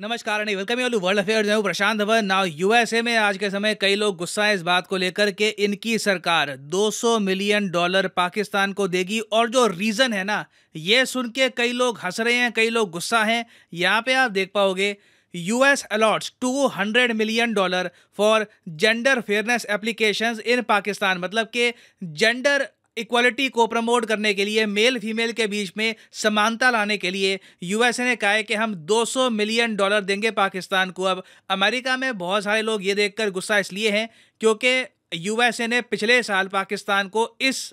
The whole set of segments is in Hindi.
नमस्कार and welcome you world affair जो प्रशांत धवन नाउ यूएसए में आज के समय कई लोग गुस्सा है इस बात को लेकर के इनकी सरकार 200 मिलियन डॉलर पाकिस्तान को देगी और जो रीज़न है ना ये सुन के कई लोग हंस रहे हैं कई लोग गुस्सा हैं यहाँ पे आप देख पाओगे US allots 200 million dollar for gender fairness applications in Pakistan मतलब कि जेंडर इक्वालिटी को प्रमोट करने के लिए मेल फीमेल के बीच में समानता लाने के लिए यूएसए ने कहा है कि हम 200 मिलियन डॉलर देंगे पाकिस्तान को अब अमेरिका में बहुत सारे लोग ये देखकर गुस्सा इसलिए हैं क्योंकि यूएसए ने पिछले साल पाकिस्तान को इस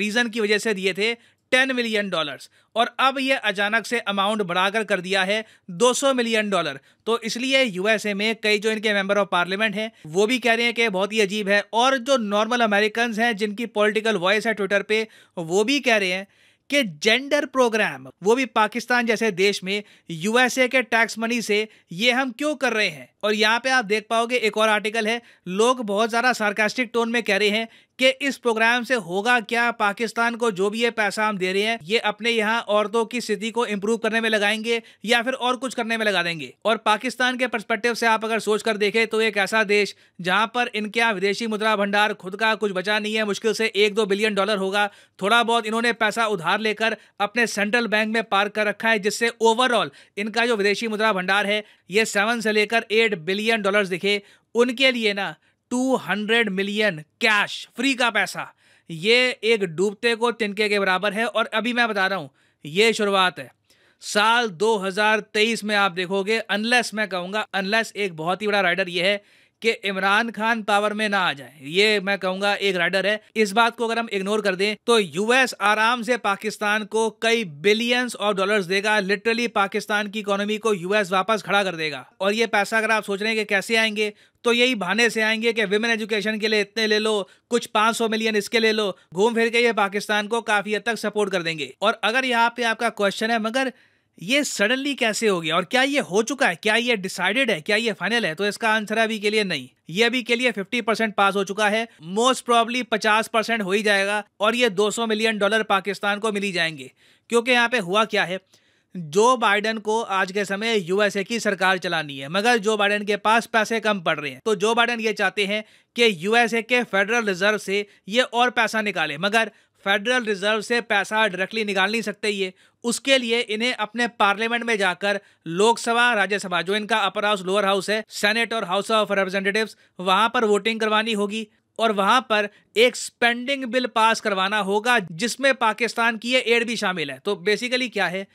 रीज़न की वजह से दिए थे टेन मिलियन डॉलर्स और अब ये अचानक से अमाउंट बढ़ाकर कर दिया है 200 मिलियन डॉलर तो इसलिए यूएसए में कई जो इनके मेंबर ऑफ पार्लियामेंट हैं वो भी कह रहे हैं कि बहुत ही अजीब है और जो नॉर्मल अमेरिकन हैं जिनकी पॉलिटिकल वॉइस है ट्विटर पे वो भी कह रहे हैं कि जेंडर प्रोग्राम वो भी पाकिस्तान जैसे देश में यूएसए के टैक्स मनी से ये हम क्यों कर रहे हैं और यहाँ पे आप देख पाओगे एक और आर्टिकल है लोग बहुत ज़्यादा सार्कास्टिक टोन में कह रहे हैं कि इस प्रोग्राम से होगा क्या पाकिस्तान को जो भी ये पैसा हम दे रहे हैं ये अपने यहाँ औरतों की स्थिति को इम्प्रूव करने में लगाएंगे या फिर और कुछ करने में लगा देंगे और पाकिस्तान के परस्पेक्टिव से आप अगर सोच कर देखें तो एक ऐसा देश जहाँ पर इनके यहाँ विदेशी मुद्रा भंडार खुद का कुछ बचा नहीं है मुश्किल से एक दो बिलियन डॉलर होगा थोड़ा बहुत इन्होंने पैसा उधार लेकर अपने सेंट्रल बैंक में पार्क कर रखा है जिससे ओवरऑल इनका जो विदेशी मुद्रा भंडार है ये सेवन से लेकर एट बिलियन डॉलर दिखे उनके लिए ना 200 मिलियन कैश फ्री का पैसा ये एक डूबते को तिनके के बराबर है और अभी मैं बता रहा हूँ ये शुरुआत है साल 2023 में आप देखोगे अनलेस मैं कहूँगा अनलेस एक बहुत ही बड़ा राइडर ये है कि इमरान खान पावर में ना आ जाए ये मैं कहूंगा एक राइडर है इस बात को अगर हम इग्नोर कर दें तो यूएस आराम से पाकिस्तान को कई बिलियंस ऑफ डॉलर्स देगा लिटरली पाकिस्तान की इकोनॉमी को यूएस वापस खड़ा कर देगा और ये पैसा अगर आप सोच रहे हैं कि कैसे आएंगे तो यही बहाने से आएंगे कि विमेन एजुकेशन के लिए इतने ले लो कुछ 500 मिलियन इसके ले लो घूम फिर के ये पाकिस्तान को काफी हद तक सपोर्ट कर देंगे और अगर यहाँ पे आपका क्वेश्चन है मगर ये सडनली कैसे हो गया और क्या ये हो चुका है क्या ये डिसाइडेड है क्या ये फाइनल है तो इसका आंसर अभी के लिए नहीं ये अभी के लिए 50 परसेंट पास हो चुका है मोस्ट प्रॉब्ली 50 परसेंट हो ही जाएगा और ये 200 मिलियन डॉलर पाकिस्तान को मिली जाएंगे क्योंकि यहाँ पे हुआ क्या है जो बाइडेन को आज के समय यूएसए की सरकार चलानी है मगर जो बाइडेन के पास पैसे कम पड़ रहे हैं तो जो बाइडेन ये चाहते हैं कि यूएसए के फेडरल रिजर्व से ये और पैसा निकाले मगर फेडरल रिजर्व से पैसा डायरेक्टली निकाल नहीं सकते ये उसके लिए इन्हें अपने पार्लियामेंट में जाकर लोकसभा राज्यसभा जो इनका अपर हाउस लोअर हाउस है सेनेट और हाउस ऑफ रिप्रेजेंटेटिव वहां पर वोटिंग करवानी होगी और वहां पर एक स्पेंडिंग बिल पास करवाना होगा जिसमें पाकिस्तान की ये एड भी शामिल है तो बेसिकली क्या है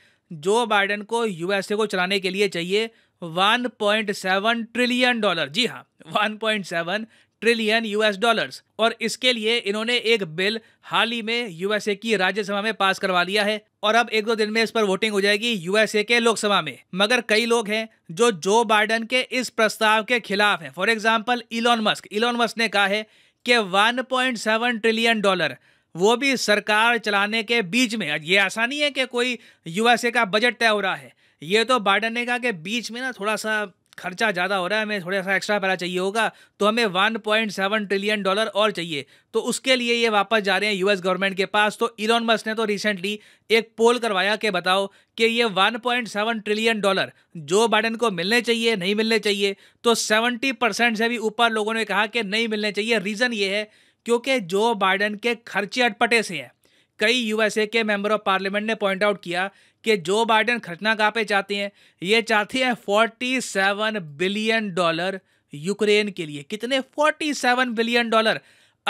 जो बाइडन को यूएसए को चलाने के लिए चाहिए 1.7 ट्रिलियन डॉलर जी हाँ 1.7 ट्रिलियन यूएस डॉलर्स और इसके लिए इन्होंने एक बिल हाल ही में यूएसए की राज्यसभा में पास करवा लिया है और अब एक दो दिन में इस पर वोटिंग हो जाएगी यूएसए के लोकसभा में मगर कई लोग हैं जो जो बाइडन के इस प्रस्ताव के खिलाफ हैं for example Elon Musk Elon Musk ने कहा है कि 1.7 ट्रिलियन डॉलर वो भी सरकार चलाने के बीच में ये ऐसा नहीं है कि कोई यूएसए का बजट तय हो रहा है ये तो बाइडन ने कहा कि बीच में ना थोड़ा सा खर्चा ज़्यादा हो रहा है हमें थोड़ा सा एक्स्ट्रा पैसा चाहिए होगा तो हमें one point seven trillion dollar और चाहिए तो उसके लिए ये वापस जा रहे हैं यूएस गवर्नमेंट के पास तो इलॉन मस्क ने तो रिसेंटली एक पोल करवाया कि बताओ कि ये one point seven trillion dollar जो बाइडन को मिलने चाहिए नहीं मिलने चाहिए तो सेवेंटी परसेंट से भी ऊपर लोगों ने कहा कि नहीं मिलने चाहिए रीज़न ये है क्योंकि जो बाइडन के खर्चे अटपटे से हैं कई यूएसए के मेंबर ऑफ पार्लियामेंट ने पॉइंट आउट किया कि जो बाइडेन खर्चना कहाँ पे चाहते हैं ये चाहते हैं सेवन बिलियन डॉलर यूक्रेन के लिए कितने फोर्टी सेवन बिलियन डॉलर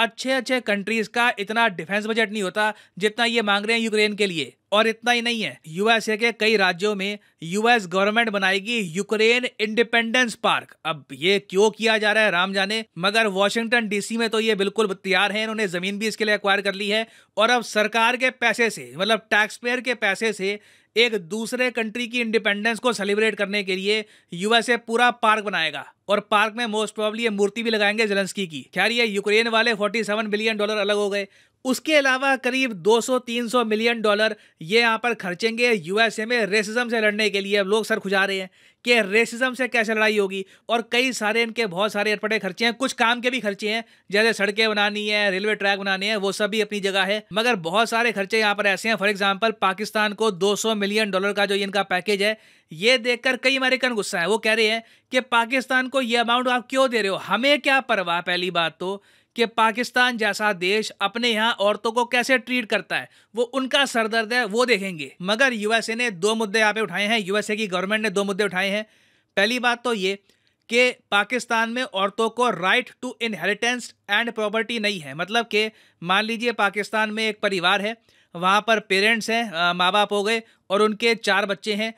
अच्छे अच्छे कंट्रीज का इतना डिफेंस बजट नहीं होता जितना ये मांग रहे हैं यूक्रेन के लिए और इतना ही नहीं है यूएसए के कई राज्यों में यूएस गवर्नमेंट बनाएगी यूक्रेन इंडिपेंडेंस पार्क अब ये क्यों किया जा रहा है राम जाने मगर वॉशिंगटन डीसी में तो ये बिल्कुल तैयार है इन्होंने जमीन भी इसके लिए अक्वायर कर ली है और अब सरकार के पैसे से मतलब टैक्स पेयर के पैसे से एक दूसरे कंट्री की इंडिपेंडेंस को सेलिब्रेट करने के लिए यूएसए पूरा पार्क बनाएगा और पार्क में मोस्ट प्रॉब्ली मूर्ति भी लगाएंगे जेलेंस्की की खैर ये यूक्रेन वाले 47 बिलियन डॉलर अलग हो गए उसके अलावा करीब 200-300 मिलियन डॉलर ये यहाँ पर खर्चेंगे यूएसए में रेसिज्म से लड़ने के लिए अब लोग सर खुजा रहे हैं कि रेसिज्म से कैसे लड़ाई होगी और कई सारे इनके बहुत सारे अटपटे खर्चे हैं कुछ काम के भी खर्चे हैं जैसे सड़कें बनानी है रेलवे ट्रैक बनाने हैं वो सब भी अपनी जगह है मगर बहुत सारे खर्चे यहाँ पर ऐसे हैं फॉर एग्जाम्पल पाकिस्तान को दो मिलियन डॉलर का जो इनका पैकेज है ये देखकर कई अमेरिकन गुस्सा है वो कह रहे हैं कि पाकिस्तान को ये अमाउंट आप क्यों दे रहे हो हमें क्या परवाह पहली बात तो कि पाकिस्तान जैसा देश अपने यहाँ औरतों को कैसे ट्रीट करता है वो उनका सरदर्द है वो देखेंगे मगर यूएसए ने दो मुद्दे यहाँ पे उठाए हैं यूएसए की गवर्नमेंट ने दो मुद्दे उठाए हैं पहली बात तो ये कि पाकिस्तान में औरतों को right to inheritance and property नहीं है मतलब कि मान लीजिए पाकिस्तान में एक परिवार है वहाँ पर पेरेंट्स हैं माँ बाप हो गए और उनके चार बच्चे हैं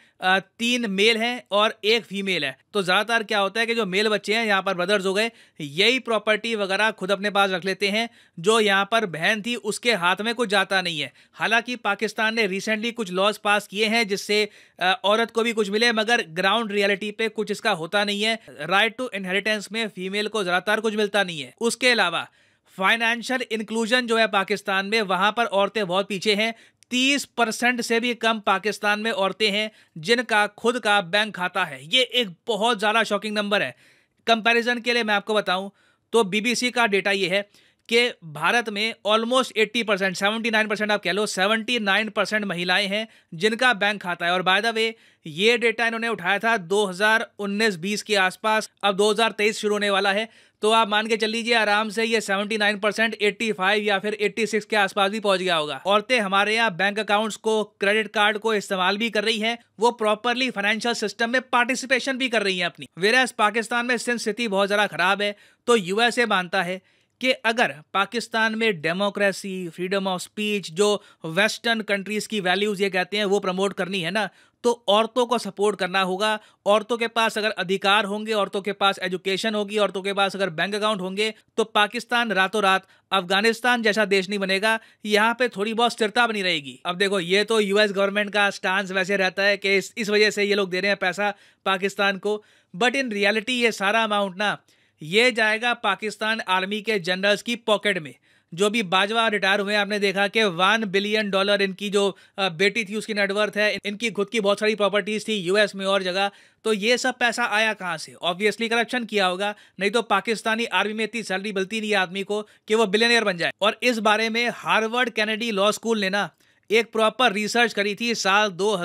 तीन मेल हैं और एक फीमेल है तो ज़्यादातर क्या होता है कि जो मेल बच्चे हैं यहाँ पर ब्रदर्स हो गए यही प्रॉपर्टी वगैरह खुद अपने पास रख लेते हैं जो यहाँ पर बहन थी उसके हाथ में कुछ जाता नहीं है हालांकि पाकिस्तान ने रिसेंटली कुछ लॉज पास किए हैं जिससे औरत को भी कुछ मिले मगर ग्राउंड रियलिटी पे कुछ इसका होता नहीं है राइट टू इनहेरिटेंस में फीमेल को ज़्यादातर कुछ मिलता नहीं है उसके अलावा फाइनेंशियल इंक्लूजन जो है पाकिस्तान में वहां पर औरतें बहुत पीछे हैं तीस परसेंट से भी कम पाकिस्तान में औरतें हैं जिनका खुद का बैंक खाता है ये एक बहुत ज़्यादा शॉकिंग नंबर है कंपैरिजन के लिए मैं आपको बताऊं तो बीबीसी का डेटा ये है कि भारत में ऑलमोस्ट 80 परसेंट सेवेंटी परसेंट आप कह लो 79 परसेंट महिलाएं हैं जिनका बैंक खाता है और बाय द वे ये डेटा इन्होंने उठाया था दो हज़ार के आसपास अब दो शुरू होने वाला है तो आप मान के चल लीजिए आराम से ये 79 परसेंट एट्टी या फिर 86 के आसपास भी पहुंच गया होगा औरतें हमारे यहाँ बैंक अकाउंट्स को क्रेडिट कार्ड को इस्तेमाल भी कर रही हैं वो प्रॉपरली फाइनेंशियल सिस्टम में पार्टिसिपेशन भी कर रही हैं अपनी वेरस पाकिस्तान में स्थिति बहुत ज़्यादा खराब है तो यूएसए मानता है कि अगर पाकिस्तान में डेमोक्रेसी फ्रीडम ऑफ स्पीच जो वेस्टर्न कंट्रीज़ की वैल्यूज़ ये कहते हैं वो प्रमोट करनी है ना तो औरतों को सपोर्ट करना होगा औरतों के पास अगर अधिकार होंगे औरतों के पास एजुकेशन होगी औरतों के पास अगर बैंक अकाउंट होंगे तो पाकिस्तान रातों रात अफगानिस्तान जैसा देश नहीं बनेगा यहाँ पे थोड़ी बहुत स्थिरता बनी रहेगी अब देखो ये तो यूएस गवर्नमेंट का स्टांस वैसे रहता है कि इस, इस वजह से ये लोग दे रहे हैं पैसा पाकिस्तान को बट इन रियलिटी ये सारा अमाउंट ना ये जाएगा पाकिस्तान आर्मी के जनरल्स की पॉकेट में जो भी बाजवा रिटायर हुए आपने देखा कि वन बिलियन डॉलर इनकी जो बेटी थी उसकी नेटवर्थ है इनकी खुद की बहुत सारी प्रॉपर्टीज थी यूएस में और जगह तो ये सब पैसा आया कहाँ से ऑब्वियसली करप्शन किया होगा नहीं तो पाकिस्तानी आर्मी में इतनी सैलरी मिलती नहीं आदमी को कि वो बिलियनियर बन जाए और इस बारे में हार्वर्ड कैनेडी लॉ स्कूल ने ना एक प्रॉपर रिसर्च करी थी साल दो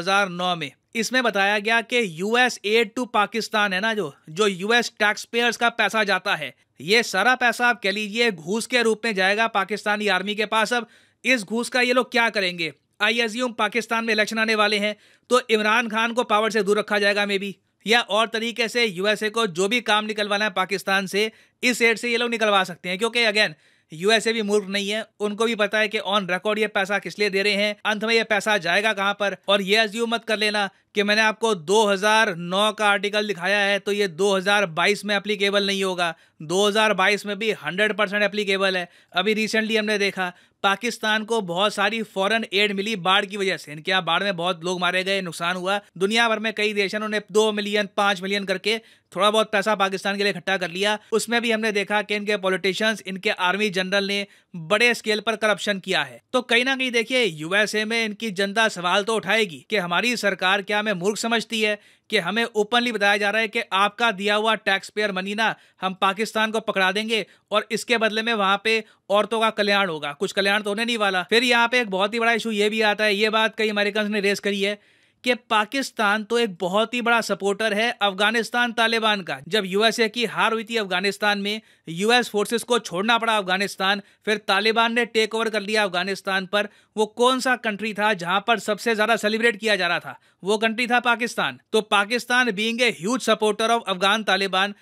में इसमें बताया गया कि यूएस एड टू पाकिस्तान है ना जो जो यूएस टैक्स पेयर्स का पैसा जाता है ये सारा पैसा आप कह लीजिए घूस के रूप में जाएगा पाकिस्तानी आर्मी के पास अब इस घूस का ये लोग क्या करेंगे आई एज्यूम पाकिस्तान में इलेक्शन आने वाले हैं तो इमरान खान को पावर से दूर रखा जाएगा मे बी या और तरीके से यूएसए को जो भी काम निकलवाना है पाकिस्तान से इस एड से ये लोग निकलवा सकते हैं क्योंकि अगेन यूएसए भी मूर्ख नहीं है उनको भी पता है कि ऑन रिकॉर्ड ये पैसा किस लिए दे रहे हैं अंत में ये पैसा जाएगा कहाँ पर और ये अज्यूम मत कर लेना कि मैंने आपको 2009 का आर्टिकल दिखाया है तो ये 2022 में अप्लीकेबल नहीं होगा 2022 में भी 100 परसेंट अप्लीकेबल है अभी रिसेंटली हमने देखा पाकिस्तान को बहुत सारी फॉरेन एड मिली बाढ़ की वजह से इनके यहाँ बाढ़ में बहुत लोग मारे गए नुकसान हुआ दुनिया भर में कई देशों ने दो मिलियन पांच मिलियन करके थोड़ा बहुत पैसा पाकिस्तान के लिए इकट्ठा कर लिया उसमें भी हमने देखा कि इनके पॉलिटिशियंस इनके आर्मी जनरल ने बड़े स्केल पर करप्शन किया है तो कहीं ना कहीं देखिए यूएसए में इनकी जनता सवाल तो उठाएगी कि हमारी सरकार क्या हमें मूर्ख समझती है कि हमें ओपनली बताया जा रहा है कि आपका दिया हुआ टैक्स पेयर मनी ना हम पाकिस्तान को पकड़ा देंगे और इसके बदले में वहां पे औरतों का कल्याण होगा कुछ कल्याण तो होने नहीं वाला फिर यहाँ पे एक बहुत ही बड़ा इशू ये भी आता है ये बात कई अमेरिकन ने रेस करी है कि पाकिस्तान तो एक बहुत ही बड़ा सपोर्टर है अफगानिस्तान तालिबान का जब यूएसए की हार हुई थी अफगानिस्तान में यूएस फोर्सेस को छोड़ना पड़ा अफगानिस्तान फिर तालिबान ने टेक ओवर कर लिया अफगानिस्तान पर वो कौन सा कंट्री था जहां पर सबसे ज्यादा सेलिब्रेट किया जा रहा था वो कंट्री था पाकिस्तान तो Pakistan being a huge supporter of Afghan Taliban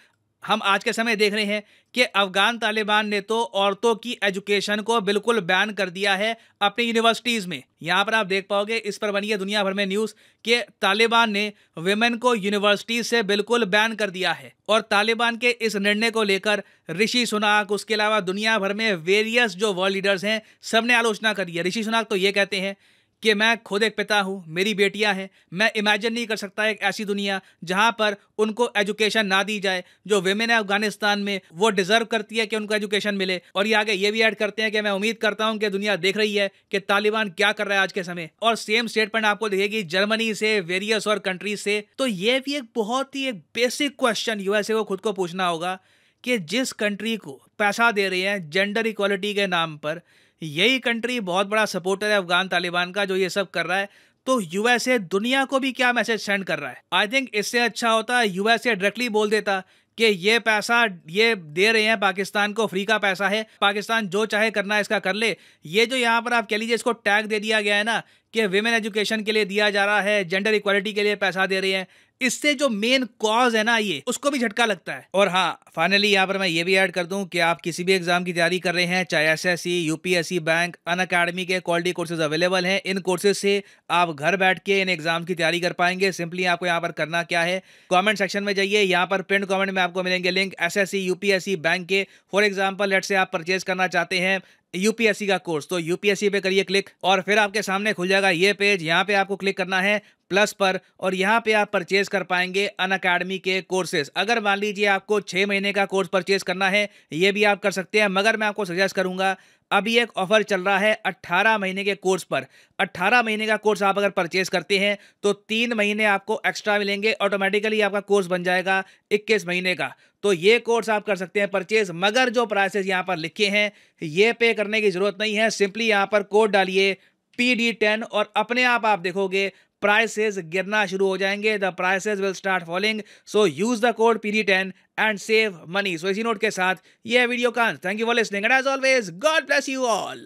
हम आज के समय देख रहे हैं कि अफगान तालिबान ने तो औरतों की एजुकेशन को बिल्कुल बैन कर दिया है अपनी यूनिवर्सिटीज़ में यहाँ पर आप देख पाओगे इस पर बनी है दुनिया भर में न्यूज़ कि तालिबान ने वेमेन को यूनिवर्सिटी से बिल्कुल बैन कर दिया है और तालिबान के इस निर्णय को लेकर ऋषि सुनाक उसके अलावा दुनिया भर में वेरियस जो वर्ल्ड लीडर्स हैं सब ने आलोचना करी है ऋषि सुनाक तो ये कहते हैं कि मैं खुद एक पिता हूँ मेरी बेटियाँ हैं मैं इमेजिन नहीं कर सकता एक ऐसी दुनिया जहाँ पर उनको एजुकेशन ना दी जाए जो वेमेन है अफगानिस्तान में वो डिजर्व करती है कि उनको एजुकेशन मिले और ये आगे ये भी ऐड करते हैं कि मैं उम्मीद करता हूँ कि दुनिया देख रही है कि तालिबान क्या कर रहा है आज के समय और सेम स्टेटमेंट आपको दिखेगी जर्मनी से वेरियस और कंट्रीज से तो ये भी एक बहुत ही एक बेसिक क्वेश्चन यूएसए को खुद को पूछना होगा कि जिस कंट्री को पैसा दे रहे हैं जेंडर इक्वालिटी के नाम पर यही कंट्री बहुत बड़ा सपोर्टर है अफगान तालिबान का जो ये सब कर रहा है तो यूएसए दुनिया को भी क्या मैसेज सेंड कर रहा है आई थिंक इससे अच्छा होता यूएसए डायरेक्टली बोल देता कि ये पैसा ये दे रहे हैं पाकिस्तान को फ्री का पैसा है पाकिस्तान जो चाहे करना है इसका कर ले ये जो यहाँ पर आप कह लीजिए इसको टैग दे दिया गया है ना कि वेमेन एजुकेशन के लिए दिया जा रहा है जेंडर इक्वालिटी के लिए पैसा दे रहे हैं इससे जो मेन कॉज है ना ये उसको भी झटका लगता है और हाँ फाइनली यहाँ पर मैं ये भी ऐड कर दूं कि आप किसी भी एग्जाम की तैयारी कर रहे हैं चाहे S S UPSC bank Unacademy के क्वालिटी कोर्सेज अवेलेबल हैं इन कोर्सेज से आप घर बैठ के इन एग्जाम की तैयारी कर पाएंगे सिंपली आपको यहाँ पर करना क्या है कॉमेंट सेक्शन में जाइए यहाँ पर प्रिंट कॉमेंट में आपको मिलेंगे link S S UPSC bank के फॉर एग्जाम्पल लेट से आप परचेज करना चाहते हैं यूपीएससी का कोर्स तो यूपीएससी पे करिए क्लिक और फिर आपके सामने खुल जाएगा ये पेज यहाँ पे आपको क्लिक करना है प्लस पर और यहाँ पे आप परचेज कर पाएंगे अन अकेडमी के कोर्सेज अगर मान लीजिए आपको छः महीने का कोर्स परचेज करना है ये भी आप कर सकते हैं मगर मैं आपको सजेस्ट करूँगा अभी एक ऑफर चल रहा है 18 महीने के कोर्स पर 18 महीने का कोर्स आप अगर परचेज करते हैं तो तीन महीने आपको एक्स्ट्रा मिलेंगे ऑटोमेटिकली आपका कोर्स बन जाएगा 21 महीने का तो ये कोर्स आप कर सकते हैं परचेज मगर जो प्राइसेस यहाँ पर लिखे हैं ये पे करने की ज़रूरत नहीं है सिंपली यहाँ पर कोड डालिए पी डी टेन और अपने आप आप देखोगे prices girna shuru ho jayenge the prices will start falling so use the code PD10 and save money so इसी नोट के साथ यह वीडियो का thank you for listening and as always God bless you all